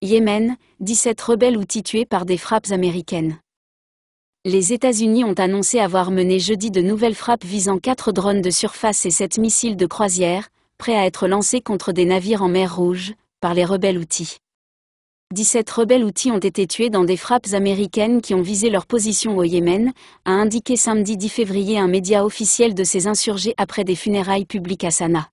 Yémen, 17 rebelles outils tués par des frappes américaines. Les États-Unis ont annoncé avoir mené jeudi de nouvelles frappes visant 4 drones de surface et 7 missiles de croisière, prêts à être lancés contre des navires en mer Rouge, par les rebelles outils. 17 rebelles outils ont été tués dans des frappes américaines qui ont visé leur position au Yémen, a indiqué samedi 10 février un média officiel de ces insurgés après des funérailles publiques à Sanaa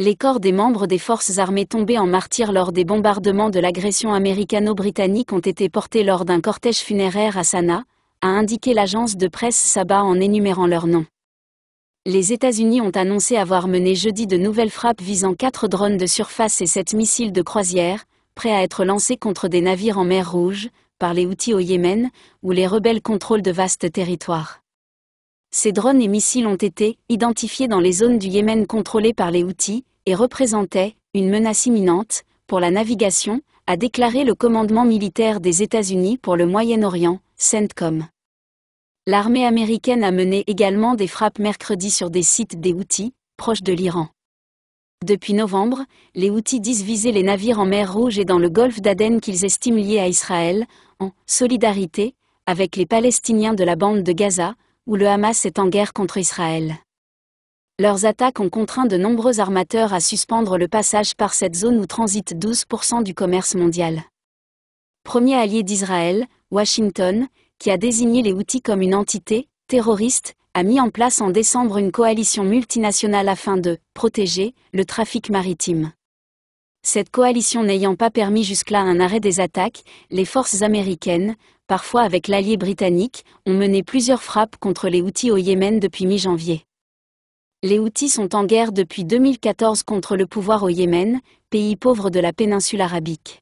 les corps des membres des forces armées tombés en martyrs lors des bombardements de l'agression américano-britannique ont été portés lors d'un cortège funéraire à Sanaa, a indiqué l'agence de presse Saba en énumérant leurs noms. Les États-Unis ont annoncé avoir mené jeudi de nouvelles frappes visant quatre drones de surface et sept missiles de croisière, prêts à être lancés contre des navires en mer Rouge, par les Houthis au Yémen, où les rebelles contrôlent de vastes territoires. Ces drones et missiles ont été identifiés dans les zones du Yémen contrôlées par les Houthis et représentait une menace imminente pour la navigation, a déclaré le commandement militaire des États-Unis pour le Moyen-Orient, CENTCOM. L'armée américaine a mené également des frappes mercredi sur des sites des Houthis, proches de l'Iran. Depuis novembre, les Houthis disent viser les navires en mer Rouge et dans le golfe d'Aden qu'ils estiment liés à Israël, en solidarité avec les Palestiniens de la bande de Gaza, où le Hamas est en guerre contre Israël leurs attaques ont contraint de nombreux armateurs à suspendre le passage par cette zone où transite 12% du commerce mondial. Premier allié d'Israël, Washington, qui a désigné les Houthis comme une entité terroriste, a mis en place en décembre une coalition multinationale afin de protéger le trafic maritime. Cette coalition n'ayant pas permis jusque-là un arrêt des attaques, les forces américaines, parfois avec l'allié britannique, ont mené plusieurs frappes contre les Houthis au Yémen depuis mi-janvier. Les Houthis sont en guerre depuis 2014 contre le pouvoir au Yémen, pays pauvre de la péninsule arabique.